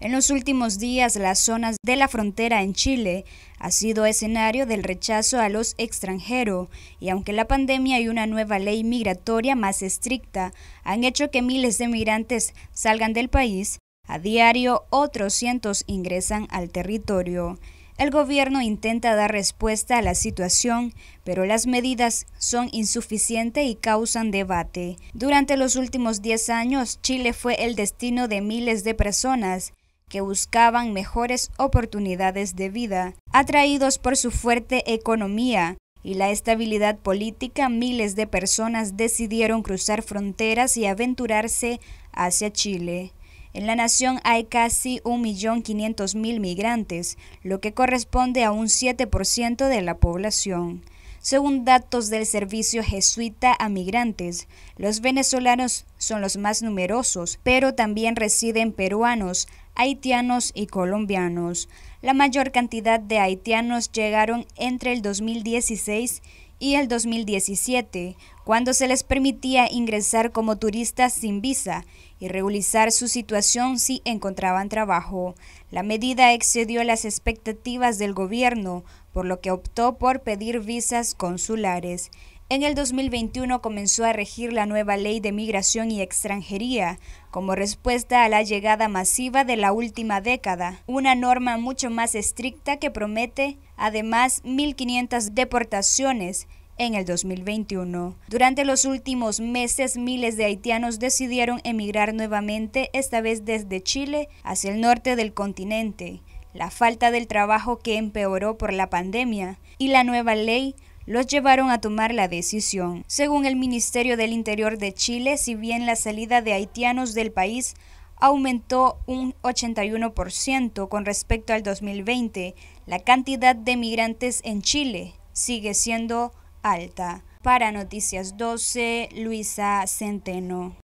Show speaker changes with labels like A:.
A: En los últimos días, las zonas de la frontera en Chile ha sido escenario del rechazo a los extranjeros y aunque la pandemia y una nueva ley migratoria más estricta han hecho que miles de migrantes salgan del país, a diario otros cientos ingresan al territorio. El gobierno intenta dar respuesta a la situación, pero las medidas son insuficientes y causan debate. Durante los últimos 10 años, Chile fue el destino de miles de personas que buscaban mejores oportunidades de vida. Atraídos por su fuerte economía y la estabilidad política, miles de personas decidieron cruzar fronteras y aventurarse hacia Chile. En la nación hay casi 1.500.000 migrantes, lo que corresponde a un 7% de la población. Según datos del Servicio Jesuita a Migrantes, los venezolanos son los más numerosos, pero también residen peruanos, haitianos y colombianos. La mayor cantidad de haitianos llegaron entre el 2016 y y el 2017, cuando se les permitía ingresar como turistas sin visa y regularizar su situación si encontraban trabajo. La medida excedió las expectativas del gobierno, por lo que optó por pedir visas consulares. En el 2021 comenzó a regir la nueva ley de migración y extranjería, como respuesta a la llegada masiva de la última década, una norma mucho más estricta que promete, además, 1.500 deportaciones en el 2021. Durante los últimos meses, miles de haitianos decidieron emigrar nuevamente, esta vez desde Chile hacia el norte del continente. La falta del trabajo que empeoró por la pandemia y la nueva ley los llevaron a tomar la decisión. Según el Ministerio del Interior de Chile, si bien la salida de haitianos del país aumentó un 81% con respecto al 2020, la cantidad de migrantes en Chile sigue siendo alta. Para Noticias 12, Luisa Centeno.